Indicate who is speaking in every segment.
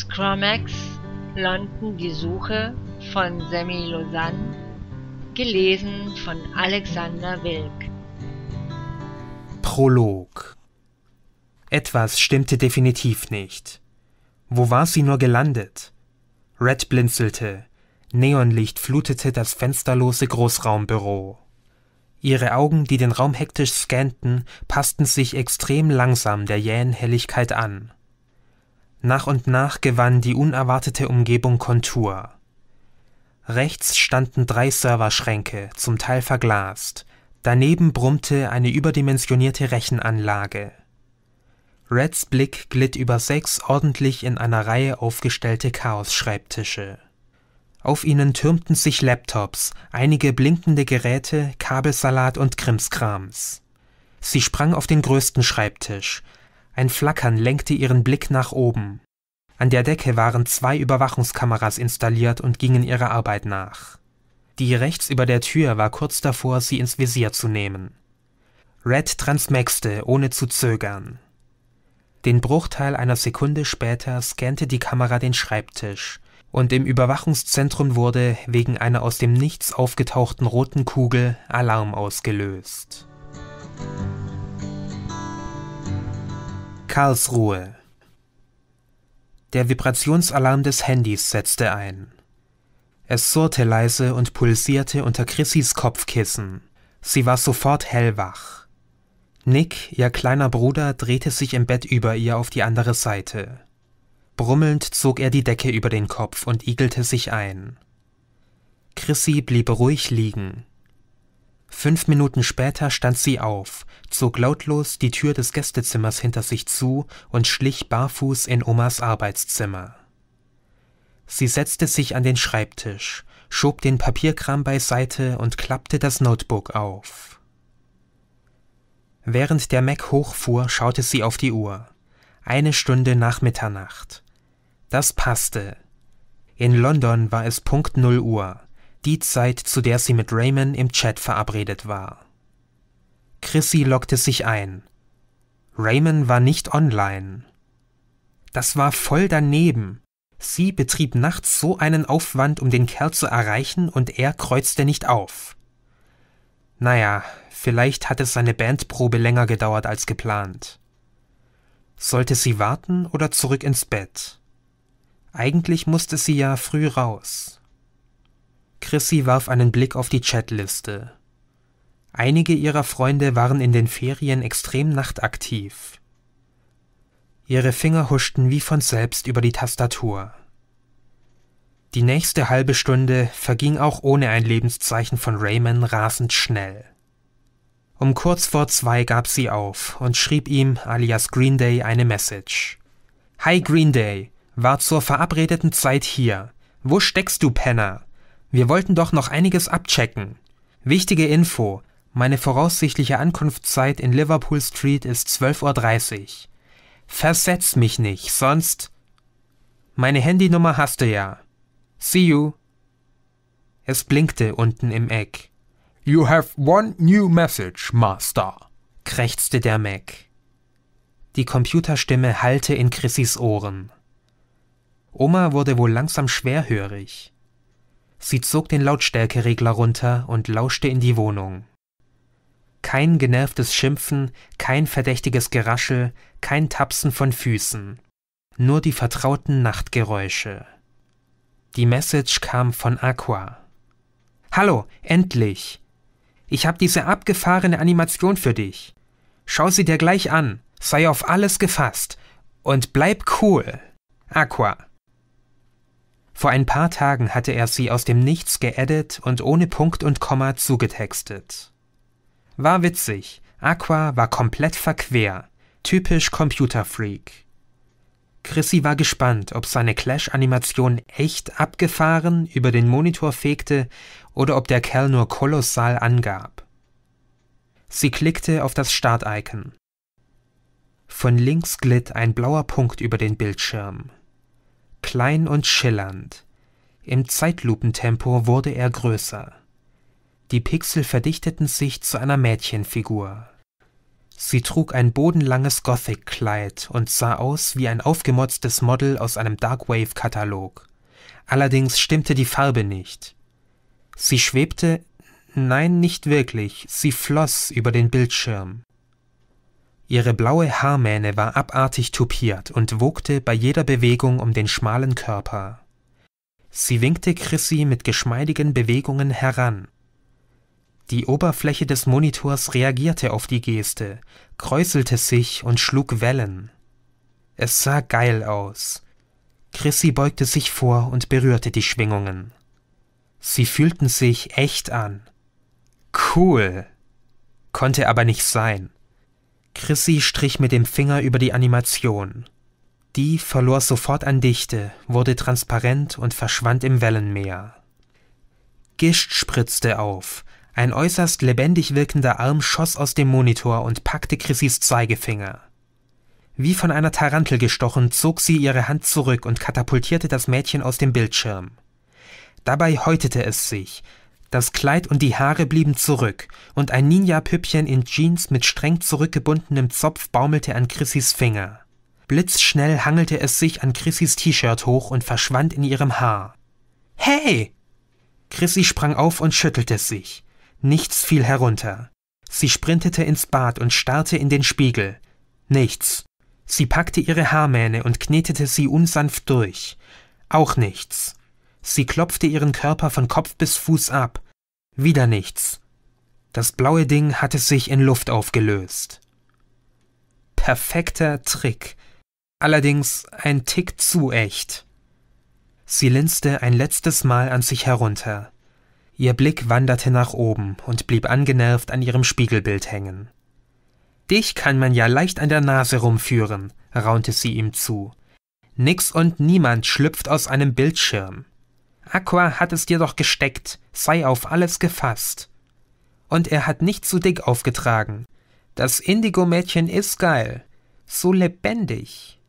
Speaker 1: Scrumax landen die Suche von Sammy Lausanne, gelesen von Alexander Wilk. Prolog Etwas stimmte definitiv nicht. Wo war sie nur gelandet? Red blinzelte. Neonlicht flutete das fensterlose Großraumbüro. Ihre Augen, die den Raum hektisch scannten, passten sich extrem langsam der jähen Helligkeit an. Nach und nach gewann die unerwartete Umgebung Kontur. Rechts standen drei Serverschränke, zum Teil verglast. Daneben brummte eine überdimensionierte Rechenanlage. Reds Blick glitt über sechs ordentlich in einer Reihe aufgestellte Chaos-Schreibtische. Auf ihnen türmten sich Laptops, einige blinkende Geräte, Kabelsalat und Krimskrams. Sie sprang auf den größten Schreibtisch, ein Flackern lenkte ihren Blick nach oben. An der Decke waren zwei Überwachungskameras installiert und gingen ihrer Arbeit nach. Die rechts über der Tür war kurz davor, sie ins Visier zu nehmen. Red transmaxte, ohne zu zögern. Den Bruchteil einer Sekunde später scannte die Kamera den Schreibtisch, und im Überwachungszentrum wurde wegen einer aus dem Nichts aufgetauchten roten Kugel Alarm ausgelöst. Karlsruhe. Der Vibrationsalarm des Handys setzte ein. Es surrte leise und pulsierte unter Chrissys Kopfkissen. Sie war sofort hellwach. Nick, ihr kleiner Bruder, drehte sich im Bett über ihr auf die andere Seite. Brummelnd zog er die Decke über den Kopf und igelte sich ein. Chrissy blieb ruhig liegen. Fünf Minuten später stand sie auf, zog lautlos die Tür des Gästezimmers hinter sich zu und schlich barfuß in Omas Arbeitszimmer. Sie setzte sich an den Schreibtisch, schob den Papierkram beiseite und klappte das Notebook auf. Während der Mac hochfuhr, schaute sie auf die Uhr. Eine Stunde nach Mitternacht. Das passte. In London war es Punkt null Uhr die Zeit, zu der sie mit Raymond im Chat verabredet war. Chrissy lockte sich ein. Raymond war nicht online. Das war voll daneben. Sie betrieb nachts so einen Aufwand, um den Kerl zu erreichen, und er kreuzte nicht auf. Naja, vielleicht hatte seine Bandprobe länger gedauert als geplant. Sollte sie warten oder zurück ins Bett? Eigentlich musste sie ja früh raus. Chrissy warf einen Blick auf die Chatliste. Einige ihrer Freunde waren in den Ferien extrem nachtaktiv. Ihre Finger huschten wie von selbst über die Tastatur. Die nächste halbe Stunde verging auch ohne ein Lebenszeichen von Raymond rasend schnell. Um kurz vor zwei gab sie auf und schrieb ihm alias Green Day eine Message. Hi Green Day, war zur verabredeten Zeit hier. Wo steckst du, Penner? Wir wollten doch noch einiges abchecken. Wichtige Info. Meine voraussichtliche Ankunftszeit in Liverpool Street ist 12.30 Uhr. Versetz mich nicht, sonst. Meine Handynummer hast du ja. See you. Es blinkte unten im Eck. You have one new message, Master, krächzte der Mac. Die Computerstimme hallte in Chrissys Ohren. Oma wurde wohl langsam schwerhörig. Sie zog den Lautstärkeregler runter und lauschte in die Wohnung. Kein genervtes Schimpfen, kein verdächtiges Geraschel, kein Tapsen von Füßen. Nur die vertrauten Nachtgeräusche. Die Message kam von Aqua. Hallo, endlich! Ich hab diese abgefahrene Animation für dich. Schau sie dir gleich an, sei auf alles gefasst und bleib cool. Aqua. Vor ein paar Tagen hatte er sie aus dem Nichts geedit und ohne Punkt und Komma zugetextet. War witzig, Aqua war komplett verquer, typisch Computerfreak. Chrissy war gespannt, ob seine Clash-Animation echt abgefahren über den Monitor fegte oder ob der Kerl nur kolossal angab. Sie klickte auf das Start-Icon. Von links glitt ein blauer Punkt über den Bildschirm klein und schillernd. Im Zeitlupentempo wurde er größer. Die Pixel verdichteten sich zu einer Mädchenfigur. Sie trug ein bodenlanges Gothic-Kleid und sah aus wie ein aufgemotztes Model aus einem Darkwave-Katalog. Allerdings stimmte die Farbe nicht. Sie schwebte, nein, nicht wirklich, sie floss über den Bildschirm. Ihre blaue Haarmähne war abartig tupiert und wogte bei jeder Bewegung um den schmalen Körper. Sie winkte Chrissy mit geschmeidigen Bewegungen heran. Die Oberfläche des Monitors reagierte auf die Geste, kräuselte sich und schlug Wellen. Es sah geil aus. Chrissy beugte sich vor und berührte die Schwingungen. Sie fühlten sich echt an. Cool. Konnte aber nicht sein. Chrissy strich mit dem Finger über die Animation. Die verlor sofort an Dichte, wurde transparent und verschwand im Wellenmeer. Gischt spritzte auf. Ein äußerst lebendig wirkender Arm schoss aus dem Monitor und packte Chrissys Zeigefinger. Wie von einer Tarantel gestochen, zog sie ihre Hand zurück und katapultierte das Mädchen aus dem Bildschirm. Dabei häutete es sich, das Kleid und die Haare blieben zurück, und ein Ninja-Püppchen in Jeans mit streng zurückgebundenem Zopf baumelte an Chrissys Finger. Blitzschnell hangelte es sich an Chrissys T-Shirt hoch und verschwand in ihrem Haar. Hey! Chrissy sprang auf und schüttelte sich. Nichts fiel herunter. Sie sprintete ins Bad und starrte in den Spiegel. Nichts. Sie packte ihre Haarmähne und knetete sie unsanft durch. Auch nichts. Sie klopfte ihren Körper von Kopf bis Fuß ab. Wieder nichts. Das blaue Ding hatte sich in Luft aufgelöst. Perfekter Trick. Allerdings ein Tick zu echt. Sie linste ein letztes Mal an sich herunter. Ihr Blick wanderte nach oben und blieb angenervt an ihrem Spiegelbild hängen. Dich kann man ja leicht an der Nase rumführen, raunte sie ihm zu. Nix und niemand schlüpft aus einem Bildschirm. Aqua hat es dir doch gesteckt, sei auf alles gefasst. Und er hat nicht zu dick aufgetragen. Das Indigo-Mädchen ist geil. So lebendig.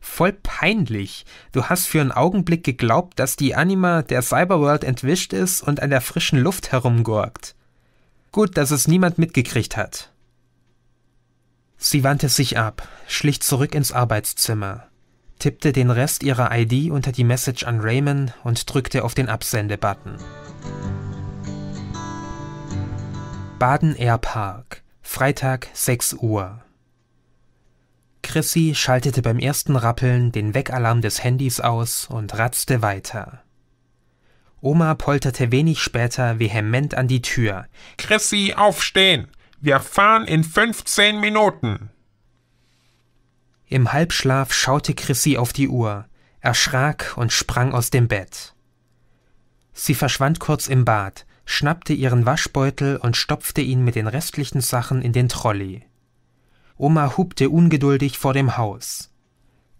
Speaker 1: Voll peinlich. Du hast für einen Augenblick geglaubt, dass die Anima der Cyberworld entwischt ist und an der frischen Luft herumgurkt. Gut, dass es niemand mitgekriegt hat. Sie wandte sich ab, schlich zurück ins Arbeitszimmer tippte den Rest ihrer ID unter die Message an Raymond und drückte auf den Absende-Button. Baden Air Park, Freitag 6 Uhr. Chrissy schaltete beim ersten Rappeln den Weckalarm des Handys aus und ratzte weiter. Oma polterte wenig später vehement an die Tür. Chrissy, aufstehen! Wir fahren in 15 Minuten! Im Halbschlaf schaute Chrissy auf die Uhr, erschrak und sprang aus dem Bett. Sie verschwand kurz im Bad, schnappte ihren Waschbeutel und stopfte ihn mit den restlichen Sachen in den Trolley. Oma hupte ungeduldig vor dem Haus.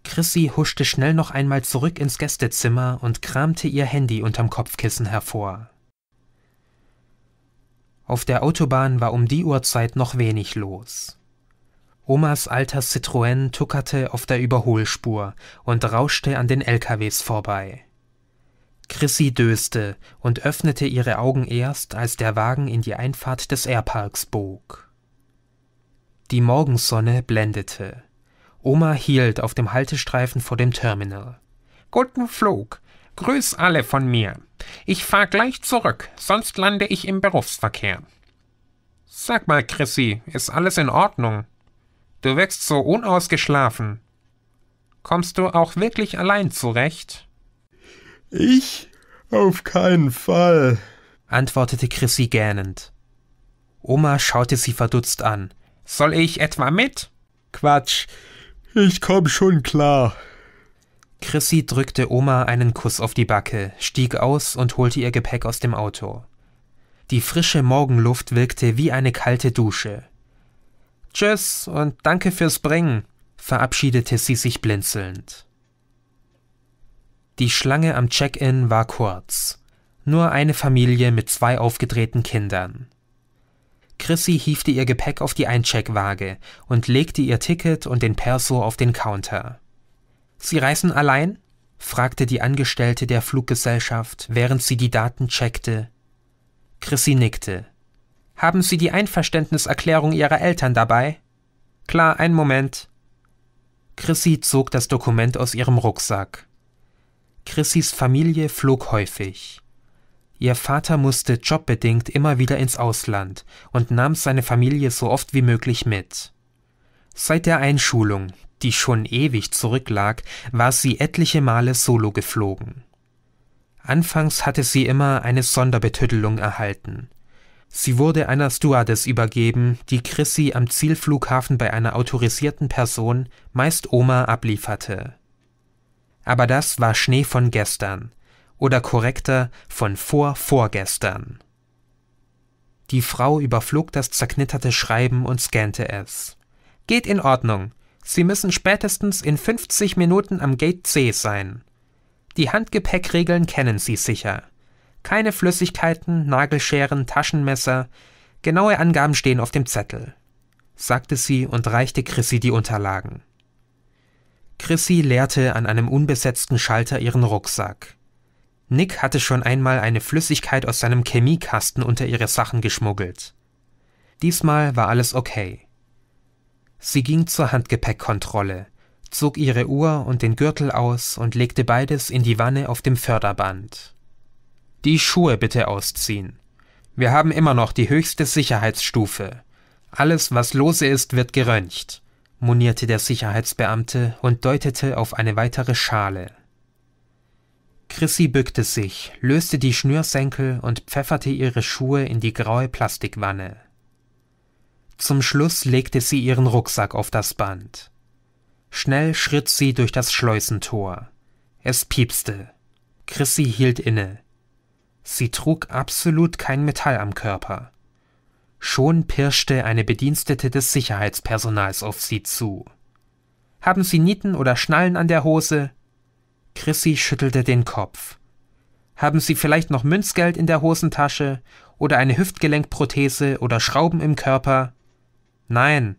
Speaker 1: Chrissy huschte schnell noch einmal zurück ins Gästezimmer und kramte ihr Handy unterm Kopfkissen hervor. Auf der Autobahn war um die Uhrzeit noch wenig los. Omas alter Citroën tuckerte auf der Überholspur und rauschte an den LKWs vorbei. Chrissy döste und öffnete ihre Augen erst, als der Wagen in die Einfahrt des Airparks bog. Die Morgensonne blendete. Oma hielt auf dem Haltestreifen vor dem Terminal. Guten Flug. Grüß alle von mir. Ich fahr gleich zurück, sonst lande ich im Berufsverkehr. Sag mal, Chrissy, ist alles in Ordnung? Du wirkst so unausgeschlafen. Kommst du auch wirklich allein zurecht? Ich? Auf keinen Fall, antwortete Chrissy gähnend. Oma schaute sie verdutzt an. Soll ich etwa mit? Quatsch, ich komm schon klar. Chrissy drückte Oma einen Kuss auf die Backe, stieg aus und holte ihr Gepäck aus dem Auto. Die frische Morgenluft wirkte wie eine kalte Dusche. Tschüss und danke fürs Bringen, verabschiedete sie sich blinzelnd. Die Schlange am Check-in war kurz. Nur eine Familie mit zwei aufgedrehten Kindern. Chrissy hiefte ihr Gepäck auf die Eincheckwaage und legte ihr Ticket und den Perso auf den Counter. Sie reisen allein? fragte die Angestellte der Fluggesellschaft, während sie die Daten checkte. Chrissy nickte. Haben Sie die Einverständniserklärung Ihrer Eltern dabei? Klar, einen Moment. Chrissy zog das Dokument aus ihrem Rucksack. Chrissys Familie flog häufig. Ihr Vater musste jobbedingt immer wieder ins Ausland und nahm seine Familie so oft wie möglich mit. Seit der Einschulung, die schon ewig zurücklag, war sie etliche Male solo geflogen. Anfangs hatte sie immer eine Sonderbetüttelung erhalten. Sie wurde einer Stewardess übergeben, die Chrissy am Zielflughafen bei einer autorisierten Person, meist Oma, ablieferte. Aber das war Schnee von gestern oder korrekter von vor vorgestern. Die Frau überflog das zerknitterte Schreiben und scannte es. Geht in Ordnung. Sie müssen spätestens in 50 Minuten am Gate C sein. Die Handgepäckregeln kennen Sie sicher. Keine Flüssigkeiten, Nagelscheren, Taschenmesser. Genaue Angaben stehen auf dem Zettel, sagte sie und reichte Chrissy die Unterlagen. Chrissy leerte an einem unbesetzten Schalter ihren Rucksack. Nick hatte schon einmal eine Flüssigkeit aus seinem Chemiekasten unter ihre Sachen geschmuggelt. Diesmal war alles okay. Sie ging zur Handgepäckkontrolle, zog ihre Uhr und den Gürtel aus und legte beides in die Wanne auf dem Förderband. Die Schuhe bitte ausziehen. Wir haben immer noch die höchste Sicherheitsstufe. Alles, was lose ist, wird geröntgt, monierte der Sicherheitsbeamte und deutete auf eine weitere Schale. Chrissy bückte sich, löste die Schnürsenkel und pfefferte ihre Schuhe in die graue Plastikwanne. Zum Schluss legte sie ihren Rucksack auf das Band. Schnell schritt sie durch das Schleusentor. Es piepste. Chrissy hielt inne. Sie trug absolut kein Metall am Körper. Schon pirschte eine Bedienstete des Sicherheitspersonals auf sie zu. Haben Sie Nieten oder Schnallen an der Hose? Chrissy schüttelte den Kopf. Haben Sie vielleicht noch Münzgeld in der Hosentasche oder eine Hüftgelenkprothese oder Schrauben im Körper? Nein.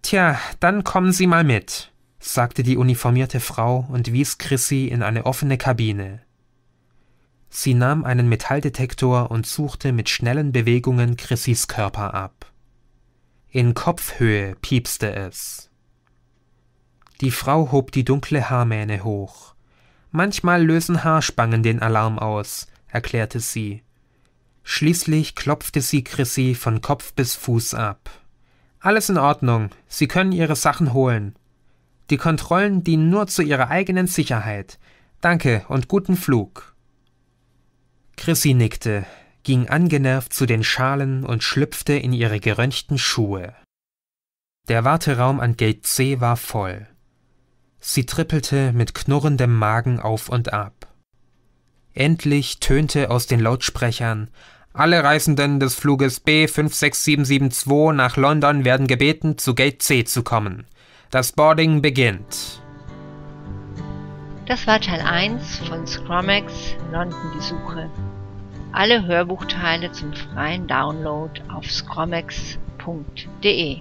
Speaker 1: Tja, dann kommen Sie mal mit, sagte die uniformierte Frau und wies Chrissy in eine offene Kabine. Sie nahm einen Metalldetektor und suchte mit schnellen Bewegungen Chrissys Körper ab. In Kopfhöhe piepste es. Die Frau hob die dunkle Haarmähne hoch. Manchmal lösen Haarspangen den Alarm aus, erklärte sie. Schließlich klopfte sie Chrissy von Kopf bis Fuß ab. Alles in Ordnung, Sie können Ihre Sachen holen. Die Kontrollen dienen nur zu Ihrer eigenen Sicherheit. Danke und guten Flug. Chrissy nickte, ging angenervt zu den Schalen und schlüpfte in ihre geröntchten Schuhe. Der Warteraum an Gate C war voll. Sie trippelte mit knurrendem Magen auf und ab. Endlich tönte aus den Lautsprechern Alle Reisenden des Fluges B56772 nach London werden gebeten, zu Gate C zu kommen. Das Boarding beginnt. Das war Teil 1 von Scromax London die Suche. Alle Hörbuchteile zum freien Download auf scromax.de